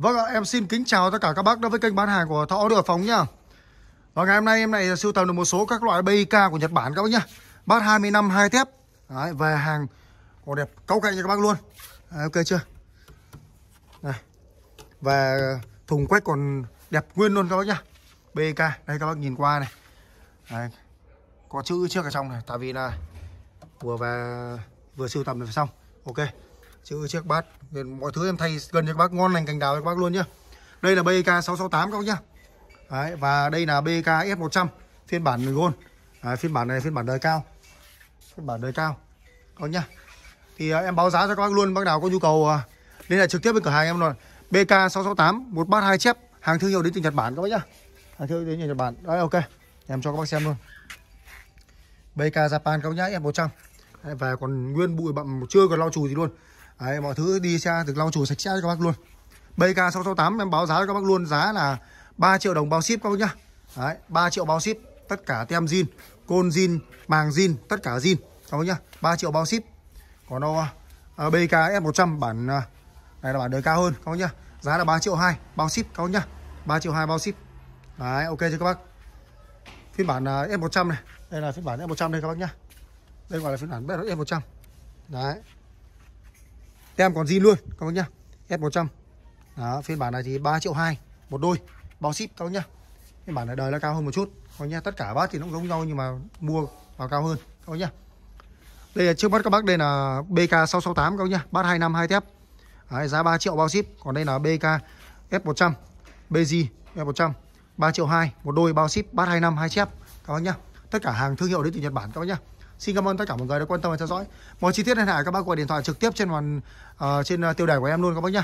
Vâng ạ, em xin kính chào tất cả các bác đã với kênh bán hàng của Thọ Được Phóng nha Và ngày hôm nay em này sưu tầm được một số các loại BK của Nhật Bản các bác nhá. Bát 20 năm hai thép. Đấy, về hàng còn đẹp cấu cạnh cho các bác luôn. Đấy, ok chưa? Này. Và thùng quét còn đẹp nguyên luôn các bác nhá. BK đây các bác nhìn qua này. Đấy. Có chữ trước ở trong này tại vì là vừa về vừa sưu tầm được xong. Ok chứ cho các bác mọi thứ em thay gần cho các bác ngon lành cành đào cho các bác luôn nhá đây là BK 668 các bác nhá Đấy, và đây là BK S100 phiên bản gold Đấy, phiên bản này phiên bản đời cao phiên bản đời cao các bác nhá thì à, em báo giá cho các bác luôn bác nào có nhu cầu à, liên hệ trực tiếp với cửa hàng em rồi BK 668 một bát hai chép hàng thương hiệu đến từ Nhật Bản các bác nhá hàng thương hiệu đến từ Nhật Bản đấy ok em cho các bác xem luôn BK Japan các bác nhá F100 và còn nguyên bụi bặm chưa còn lau chùi gì luôn Đấy, mọi thứ đi xe được lau chùi sạch sẽ cho các bác luôn BK668 em báo giá cho các bác luôn giá là 3 triệu đồng bao ship các bác nhá Đấy, 3 triệu bao ship tất cả tem zin côn zin màng zin tất cả zin các bác nhá 3 triệu bao ship còn đâu BK F100 bản ờ, này là bản đời cao hơn các bác nhá giá là 3 triệu 2 bao ship các bác nhá 3 triệu 2 bao ship Đấy, ok chưa các bác phiên bản ờ, F100 này đây là phiên bản F100 đây các bác nhá đây gọi là phiên bản F100 đấy Tem còn zin luôn các bác nhá. S100. Đó, phiên bản này thì 3 triệu 2 một đôi, bao ship các bác nhá. Phiên bản này đời nó cao hơn một chút. Các nhá, tất cả bác thì nó cũng giống nhau nhưng mà mua vào cao hơn các bác nhá. Đây là trước mắt các bác đây là BK668 các bác nhá, bát năm 2 thép. Đấy, giá 3 triệu bao ship, còn đây là BK F100, bz F100, 3 triệu 2 một đôi bao ship, bát năm 2 chép các bác nhá. Tất cả hàng thương hiệu đến từ Nhật Bản các bác nhá. Xin cảm ơn tất cả mọi người đã quan tâm và theo dõi. Mọi chi tiết liên hệ các bác gọi điện thoại trực tiếp trên màn uh, ờ, trên ờ, tiêu đề của em luôn các bác nhé.